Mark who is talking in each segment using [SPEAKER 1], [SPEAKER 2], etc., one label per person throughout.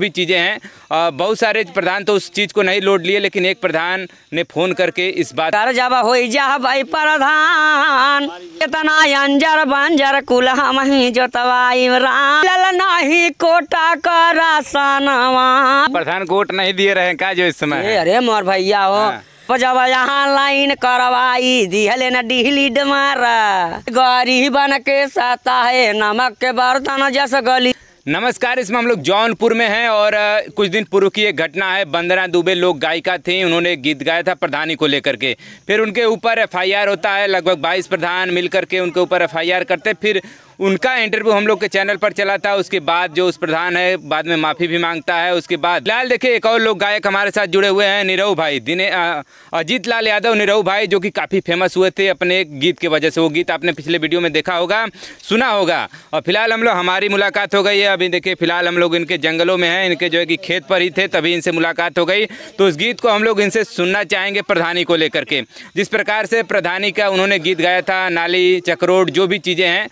[SPEAKER 1] भी चीज़ें हैं बहुत सारे प्रधान तो उस चीज़ को नहीं लोड लिए लेकिन एक प्रधान ने फोन करके इस बात जब हो जा
[SPEAKER 2] भाई प्रधान कितना अंजर बंजर कुल हम ही ललना ही कोटा का राशन
[SPEAKER 1] प्रधान कोट नहीं दिए रहे का जो इस समय अरे मोर भैया
[SPEAKER 2] हो हाँ। जब यहाँ लाइन करवाई दी हले न डिहली डमारा गरीबन के सता है नमक के बर्तन जस गली
[SPEAKER 1] नमस्कार इसमें हम लोग जौनपुर में हैं और कुछ दिन पूर्व की एक घटना है बंदरा दुबे लोग गायिका थी उन्होंने गीत गाया था प्रधानी को लेकर के फिर उनके ऊपर एफआईआर होता है लगभग 22 प्रधान मिलकर के उनके ऊपर एफआईआर करते फिर उनका इंटरव्यू हम लोग के चैनल पर चला था उसके बाद जो उस प्रधान है बाद में माफ़ी भी मांगता है उसके बाद फिलहाल देखिए एक और लोग गायक हमारे साथ जुड़े हुए हैं नीरव भाई दिने अजीत लाल यादव नीरव भाई जो कि काफ़ी फेमस हुए थे अपने गीत की वजह से वो गीत आपने पिछले वीडियो में देखा होगा सुना होगा और फिलहाल हम लोग हमारी मुलाकात हो गई है अभी देखिए फिलहाल हम लोग इनके जंगलों में हैं इनके जो है कि खेत पर ही थे तभी इनसे मुलाकात हो गई तो उस गीत को हम लोग इनसे सुनना चाहेंगे प्रधानी को लेकर के जिस प्रकार से प्रधानी का उन्होंने गीत गाया था नाली चक्रोड जो भी चीज़ें हैं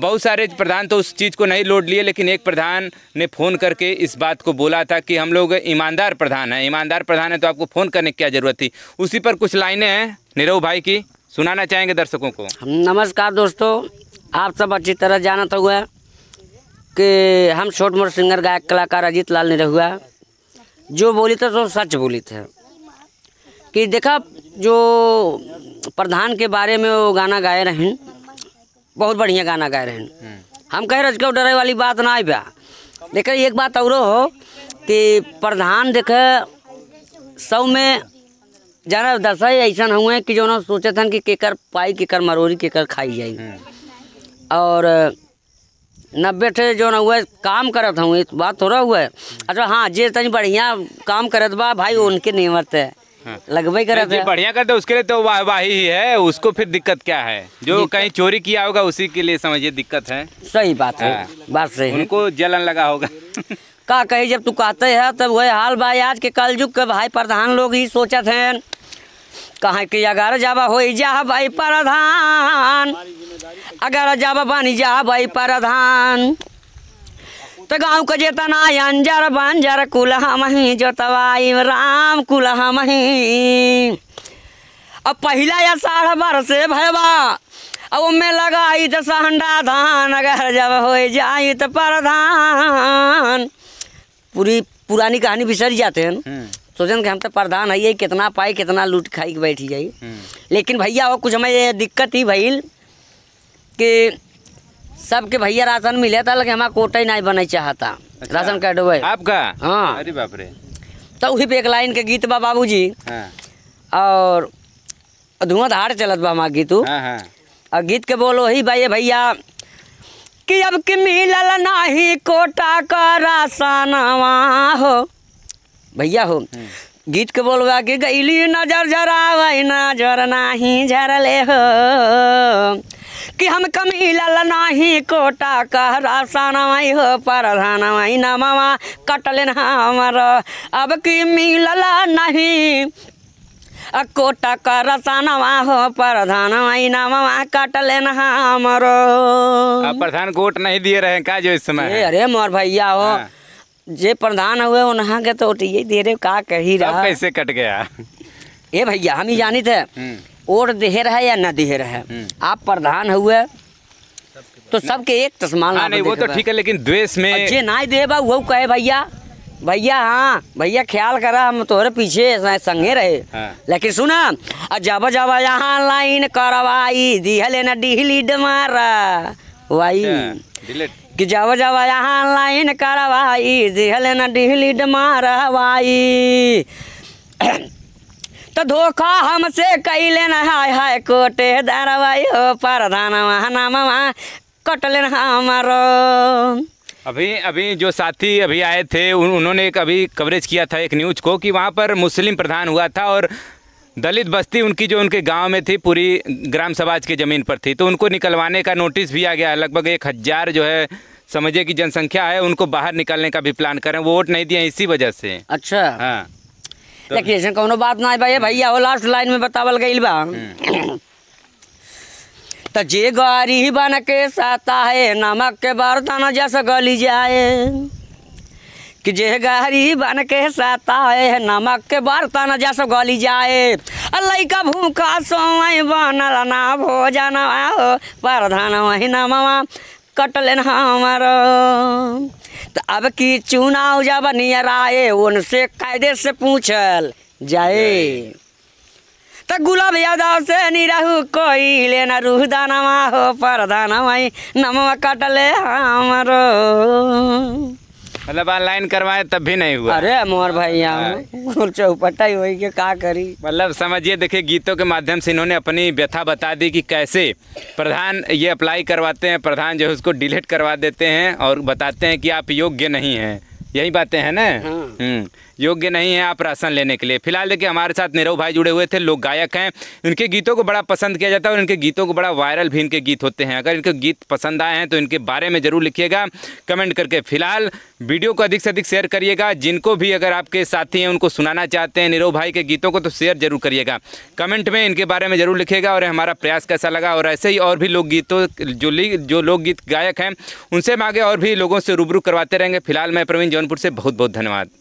[SPEAKER 1] बहुत सारे प्रधान तो उस चीज़ को नहीं लोड लिए लेकिन एक प्रधान ने फ़ोन करके इस बात को बोला था कि हम लोग ईमानदार प्रधान हैं ईमानदार प्रधान है तो आपको फ़ोन करने की क्या ज़रूरत थी उसी पर कुछ लाइनें हैं नीरव भाई की सुनाना चाहेंगे दर्शकों को नमस्कार दोस्तों
[SPEAKER 2] आप सब अच्छी तरह जाना तो हुआ कि हम छोट मोट सिंगर गायक कलाकार अजीत लाल नेहरू हुआ जो बोली थे तो सच बोली थे कि देखा जो प्रधान के बारे में वो गाना गाए रहें बहुत बढ़िया गाना गा रहे हैं हम कह रहे क्यों डरे वाली बात ना आई देखे एक बात और हो कि प्रधान देखे सौ में जाना दस ऐसा हुए कि जो ना सोचे थे कि केकर पाई केकर मरोरी केकर खाई जाए हम्म। और नब्बे ठे जो ना हुए काम करत हूँ बात थोड़ा हुआ है अच्छा हाँ जे तनी बढ़िया काम करत बा भाई उनके नियमत है लगवा लगभे कर
[SPEAKER 1] बढ़िया कर दो उसके लिए तो वाह वाही ही है उसको फिर दिक्कत क्या है जो कहीं चोरी किया होगा उसी के लिए समझिए दिक्कत है सही बात है हाँ। बात सही उनको जलन लगा होगा
[SPEAKER 2] का कही जब तू कहते है तब वही हाल भाई आज के कल युग के भाई प्रधान लोग ही सोचत थे कहा कि अगर जावा हो जा भाई प्रधान अगर जावा बन जा भाई प्रधान तो गाँव का जेतना अंजर बंजर कुलहा मही जोतवाई राम कुलहा मही अब पहला या साढ़ से भयवा अब में लगाई तो सहंडा धान अगर जब हो जाई तो प्रधान पूरी पुरानी कहानी बिसर जाते हैं हम्म। सोचन कि हम तो प्रधान है कितना पाए कितना लूट खाई के बैठी जाई हम्म। लेकिन भैया वो कुछ हमें दिक्कत ही भैल कि सबके भैया राशन मिले था लेकिन हमारा कोटा ही नहीं बने चाहता अच्छा। राशन कार्ड हुए आपका हाँ अरे बाप रे तो वही पे एक लाइन के गीत बा बाबू जी हाँ। और धुआं धार चलत बा हमारा गीत और हाँ, हाँ। गीत के बोलो ही भाई भैया कि अब कि मिलल नहीं कोटा का राशन हो भैया हो हम्म। गीत के बोलवा कि गैली नजर जरा नजर नहीं झरले हो कि हम कमी मिलल नाही कोटा कहरा सनवाई हो परधानवाई नमवा कटलन हमार अब कि मिलल नहीं कोटा कर सनवा हो प्रधानवाई नमवा कटलन हमर
[SPEAKER 1] प्रधान कोट नहीं दिए रहे का जो इस समय अरे मोर भैया
[SPEAKER 2] हो हाँ। जे प्रधान हुए उन्हा के तो ओटिए दे रहे का कही रहा कैसे कट गया ए भैया हम ही जानी थे ओट दे रहे या न दे रहे हम्म। आप प्रधान हुए तो सबके एक तस्मान हाँ, नहीं वो तो ठीक है
[SPEAKER 1] लेकिन द्वेष में जे
[SPEAKER 2] ना दे वो कहे भैया भैया हाँ भैया ख्याल करा हम तोहरे पीछे संगे रहे हाँ। लेकिन सुना जब जब यहाँ लाइन करवाई दी हले न डिलीट डमारा वाई अच्छा, कि जब जब यहाँ लाइन करवाई दी हले न डिलीट डमारा वाई तो धोखा हमसे कई लेना हाय हाय कोटे दरवाई हो परधानवा नामवा कट हमारो
[SPEAKER 1] अभी अभी जो साथी अभी आए थे उन, उन्होंने एक अभी कवरेज किया था एक न्यूज को कि वहाँ पर मुस्लिम प्रधान हुआ था और दलित बस्ती उनकी जो उनके गांव में थी पूरी ग्राम समाज के ज़मीन पर थी तो उनको निकलवाने का नोटिस भी आ गया है लगभग एक हज़ार जो है समझिए कि जनसंख्या है उनको बाहर निकालने का भी प्लान करें वो वोट नहीं दिए इसी वजह से अच्छा हाँ देखिए ऐसे
[SPEAKER 2] कौनो बात ना भाई भैया हो लास्ट लाइन में बतावल गई बा
[SPEAKER 1] हम्म।
[SPEAKER 2] तो जे गारी बन के साता है नमक के बर्तन जस गली जाए कि जे गारी बन के साता है नमक के बर्तन जस गली जाए लैका भूखा सोए बनल ना भोजन प्रधान वही नमवा कटल हमार तो अब की चुनाव जब नियर आए उनसे कायदे से पूछल जाए तो गुलाब यादव से निरहू कोई लेना रूह दानवा हो पर दानवाई नमवा कटले हमारो
[SPEAKER 1] मतलब ऑनलाइन करवाए तब भी नहीं हुआ अरे मोहर भाई यहाँ
[SPEAKER 2] हाँ। चौपटा ही वही के का करी
[SPEAKER 1] मतलब समझिए देखिए गीतों के माध्यम से इन्होंने अपनी व्यथा बता दी कि कैसे प्रधान ये अप्लाई करवाते हैं प्रधान जो है उसको डिलीट करवा देते हैं और बताते हैं कि आप योग्य नहीं हैं यही बातें हैं ना हाँ। हम्म। योग्य नहीं है आप राशन लेने के लिए फिलहाल देखिए हमारे साथ नीरव भाई जुड़े हुए थे लोग गायक हैं इनके गीतों को बड़ा पसंद किया जाता है और इनके गीतों को बड़ा वायरल भी इनके गीत होते हैं अगर इनके गीत पसंद आए हैं तो इनके बारे में ज़रूर लिखिएगा कमेंट करके फिलहाल वीडियो को अधिक से अधिक शेयर करिएगा जिनको भी अगर आपके साथी हैं उनको सुनाना चाहते हैं नीरव भाई के गीतों को तो शेयर जरूर करिएगा कमेंट में इनके बारे में ज़रूर लिखिएगा और हमारा प्रयास कैसा लगा और ऐसे ही और भी लोग गीतों जो जो लोकगीत गायक हैं उनसे हम आगे और भी लोगों से रूबरू करवाते रहेंगे फिलहाल मैं प्रवीण जौनपुर से बहुत बहुत धन्यवाद